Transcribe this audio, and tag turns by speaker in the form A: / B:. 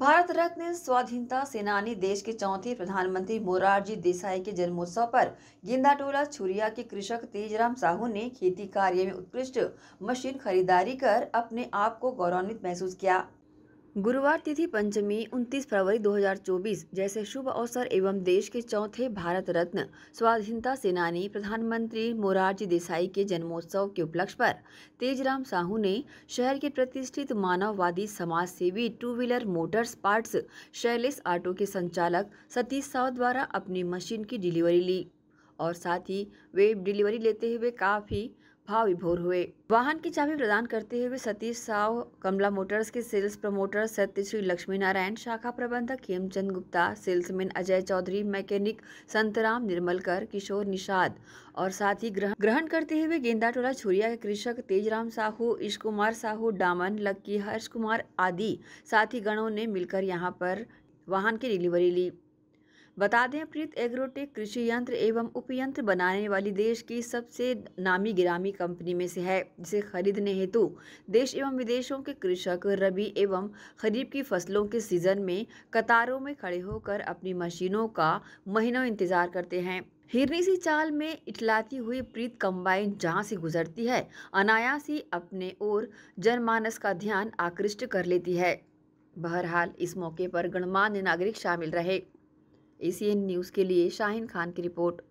A: भारत रत्न स्वाधीनता सेनानी देश के चौथे प्रधानमंत्री मोरारजी देसाई के जन्मोत्सव पर गेंदाटोला छुरिया के कृषक तेजराम साहू ने खेती कार्य में उत्कृष्ट मशीन खरीदारी कर अपने आप को गौरवान्वित महसूस किया गुरुवार तिथि पंचमी 29 फरवरी 2024 जैसे शुभ अवसर एवं देश के चौथे भारत रत्न स्वाधीनता सेनानी प्रधानमंत्री मोरारजी देसाई के जन्मोत्सव के उपलक्ष्य पर तेजराम साहू ने शहर के प्रतिष्ठित मानववादी समाज सेवी two wheeler motors parts Shailesh auto के संचालक सतीश साहु द्वारा अपनी मशीन की डिलीवरी ली और साथ ही वे डिलीवरी लेते हुए काफ़ी भाव विभोर हुए वाहन की चाबी प्रदान करते हुए सतीश साव कमला मोटर्स के सेल्स प्रमोटर सत्य श्री लक्ष्मी नारायण शाखा प्रबंधक हेमचंद गुप्ता सेल्समैन अजय चौधरी मैकेनिक संतराम निर्मलकर किशोर निषाद और साथ ही ग्रहण ग्रहण करते हुए गेंदाटोला छुरिया के कृषक तेजराम साहू ईश कुमार साहू डामन लक्की हर्ष कुमार आदि साथी गणों ने मिलकर यहाँ पर वाहन की डिलीवरी ली बता दें प्रीत एग्रोटेक कृषि यंत्र एवं उपयंत्र बनाने वाली देश की सबसे नामी गिरामी कंपनी में से है जिसे खरीदने हेतु देश एवं विदेशों के कृषक रबी एवं खरीफ की फसलों के सीजन में कतारों में खड़े होकर अपनी मशीनों का महीनों इंतजार करते हैं हिरनी सी चाल में इटलाती हुई प्रीत कंबाइन जहाँ से गुजरती है अनायास ही अपने और जनमानस का ध्यान आकृष्ट कर लेती है बहरहाल इस मौके पर गणमान्य नागरिक शामिल रहे एसीएन न्यूज़ के लिए शाहिन खान की रिपोर्ट